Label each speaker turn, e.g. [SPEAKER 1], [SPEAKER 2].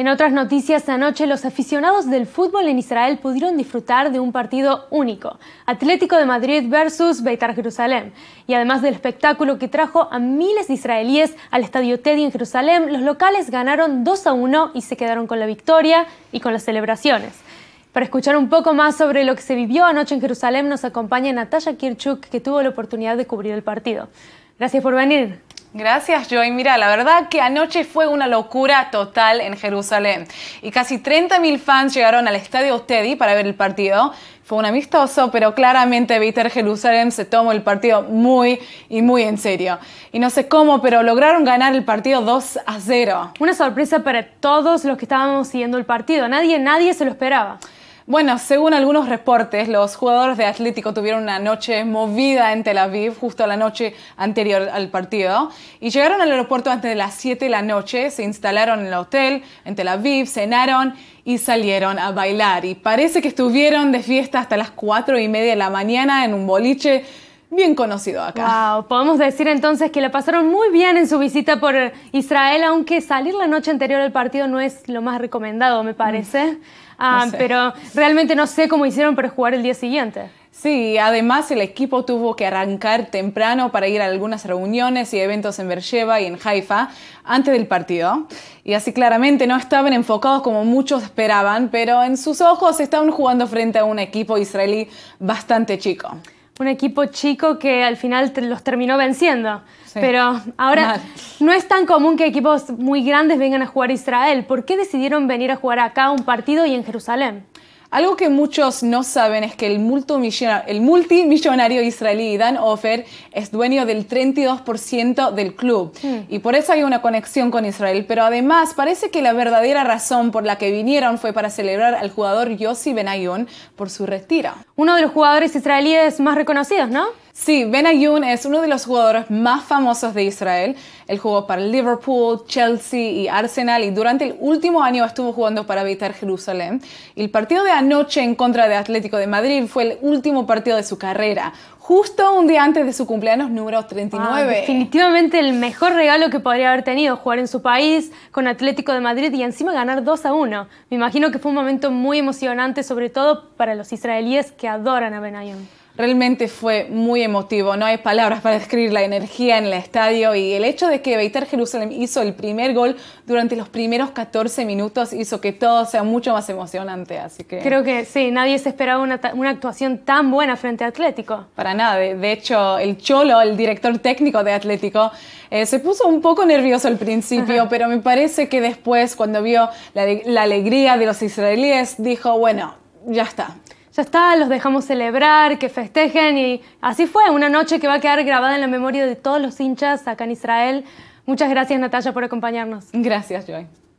[SPEAKER 1] En otras noticias, anoche los aficionados del fútbol en Israel pudieron disfrutar de un partido único, Atlético de Madrid versus Beitar Jerusalén. Y además del espectáculo que trajo a miles de israelíes al Estadio Teddy en Jerusalén, los locales ganaron 2 a 1 y se quedaron con la victoria y con las celebraciones. Para escuchar un poco más sobre lo que se vivió anoche en Jerusalén, nos acompaña Natalia Kirchuk, que tuvo la oportunidad de cubrir el partido. Gracias por venir.
[SPEAKER 2] Gracias, Joy. Mira, la verdad que anoche fue una locura total en Jerusalén. Y casi 30.000 fans llegaron al estadio Teddy para ver el partido. Fue un amistoso, pero claramente Víter Jerusalén se tomó el partido muy y muy en serio. Y no sé cómo, pero lograron ganar el partido 2 a 0. Una sorpresa para todos los que estábamos siguiendo el partido. Nadie, nadie se lo esperaba. Bueno, según algunos reportes, los jugadores de Atlético tuvieron una noche movida en Tel Aviv justo la noche anterior al partido y llegaron al aeropuerto antes de las 7 de la noche, se instalaron en el hotel en Tel Aviv, cenaron y salieron a bailar y parece que estuvieron de fiesta hasta las 4 y media de la mañana en un boliche bien conocido acá. podemos decir entonces que la pasaron muy bien en su visita por Israel, aunque salir la noche anterior al
[SPEAKER 1] partido no es lo más recomendado, me parece. Mm. Ah, pero realmente no sé cómo hicieron para
[SPEAKER 2] jugar el día siguiente. Sí, además el equipo tuvo que arrancar temprano para ir a algunas reuniones y eventos en Beersheba y en Haifa antes del partido. Y así claramente no estaban enfocados como muchos esperaban, pero en sus ojos estaban jugando frente a un equipo israelí bastante chico un equipo chico que al final los terminó
[SPEAKER 1] venciendo. Pero ahora no es tan común que equipos muy grandes vengan a jugar a Israel.
[SPEAKER 2] ¿Por qué decidieron venir a jugar acá un partido y en Jerusalén? Algo que muchos no saben es que el multimillonario, el israelí Dan Ofer es dueño del 32% del club hmm. y por eso hay una conexión con Israel. Pero además parece que la verdadera razón por la que vinieron fue para celebrar al jugador Yossi Benayoun por su retira. Uno de los jugadores israelíes más reconocidos, ¿no? Sí, Ben Ayun es uno de los jugadores más famosos de Israel. Él jugó para Liverpool, Chelsea y Arsenal y durante el último año estuvo jugando para Beitar Jerusalén. El partido de anoche en contra de Atlético de Madrid fue el último partido de su carrera, justo un día antes de su cumpleaños número 39. Ah, definitivamente el mejor regalo que podría haber tenido, jugar en su país con Atlético de
[SPEAKER 1] Madrid y encima ganar 2 a 1. Me imagino que fue un momento muy emocionante, sobre todo para los israelíes
[SPEAKER 2] que adoran a Ben Ayun. Realmente fue muy emotivo, no hay palabras para describir la energía en el estadio y el hecho de que Beitar Jerusalén hizo el primer gol durante los primeros 14 minutos hizo que todo sea mucho más emocionante, así que... Creo que sí, nadie se esperaba una, actuación tan buena frente a Atlético. Para nada, de, hecho el Cholo, el director técnico de Atlético, eh, se puso un poco nervioso al principio, pero me parece que después cuando vio la, la alegría de los israelíes dijo, bueno, ya está ya está, los dejamos celebrar, que festejen y así fue, una noche que va a quedar grabada en la memoria de
[SPEAKER 1] todos los hinchas acá en Israel. Muchas gracias Natalia por acompañarnos. Gracias, Joy.